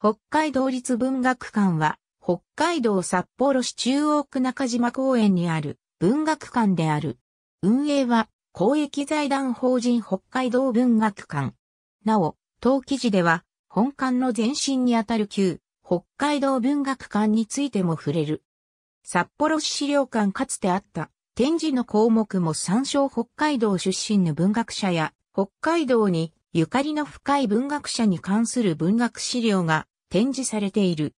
北海道立文学館は、北海道札幌市中央区中島公園にある文学館である。運営は、公益財団法人北海道文学館。なお、当記事では、本館の前身にあたる旧、北海道文学館についても触れる。札幌市資料館かつてあった展示の項目も参照北海道出身の文学者や、北海道にゆかりの深い文学者に関する文学資料が展示されている。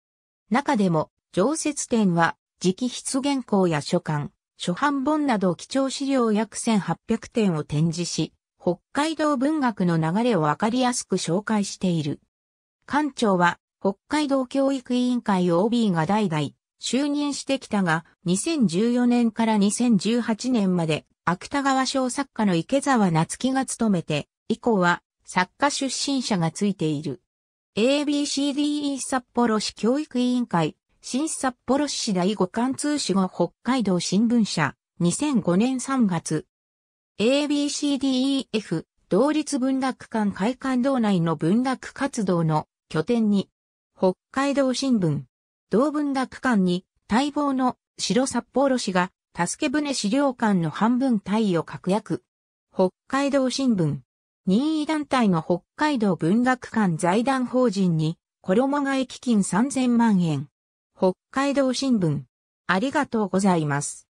中でも、常設展は、直筆原稿や書簡、初版本など貴重資料約1800点を展示し、北海道文学の流れをわかりやすく紹介している。館長は、北海道教育委員会 OB が代々、就任してきたが、2014年から2018年まで、芥川賞作家の池澤夏樹が務めて、以降は、作家出身者がついている。ABCDE 札幌市教育委員会、新札幌市第五貫通市後北海道新聞社、2005年3月。ABCDEF、同立文学館会館道内の文学活動の拠点に、北海道新聞、同文学館に待望の白札幌市が、助け船資料館の半分体位を確約。北海道新聞、任意団体の北海道文学館財団法人に、衣替え基金3000万円。北海道新聞。ありがとうございます。